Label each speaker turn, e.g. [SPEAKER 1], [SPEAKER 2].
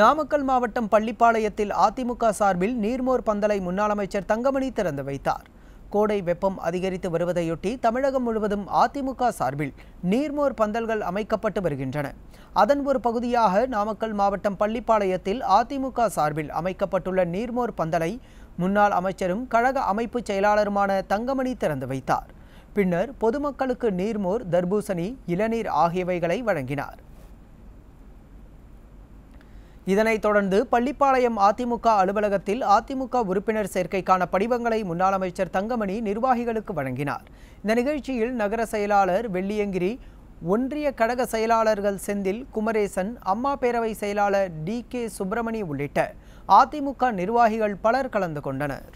[SPEAKER 1] நாமக்கல் மாவட்டம் பள்ளிப்பாளையத்தில் அதிமுக சார்பில் நீர்மோர் பந்தலை முன்னாள் அமைச்சர் தங்கமணி திறந்து வைத்தார் கோடை வெப்பம் அதிகரித்து வருவதையொட்டி தமிழகம் முழுவதும் அதிமுக சார்பில் நீர்மோர் பந்தல்கள் அமைக்கப்பட்டு வருகின்றன அதன் ஒரு பகுதியாக நாமக்கல் மாவட்டம் பள்ளிப்பாளையத்தில் அதிமுக சார்பில் அமைக்கப்பட்டுள்ள நீர்மோர் பந்தலை முன்னாள் அமைச்சரும் கழக அமைப்பு செயலாளருமான தங்கமணி திறந்து வைத்தார் பின்னர் பொதுமக்களுக்கு நீர்மோர் தர்பூசணி இளநீர் ஆகியவைகளை வழங்கினார் இதனைத் தொடர்ந்து பள்ளிப்பாளையம் அதிமுக அலுவலகத்தில் அதிமுக உறுப்பினர் சேர்க்கைக்கான படிவங்களை முன்னாள் அமைச்சர் தங்கமணி நிர்வாகிகளுக்கு வழங்கினார் இந்த நிகழ்ச்சியில் நகர செயலாளர் வெள்ளியங்கிரி ஒன்றிய கழக செயலாளர்கள் செந்தில் குமரேசன் அம்மா பேரவை செயலாளர் டி கே சுப்பிரமணி உள்ளிட்ட அதிமுக நிர்வாகிகள் பலர் கலந்து கொண்டனர்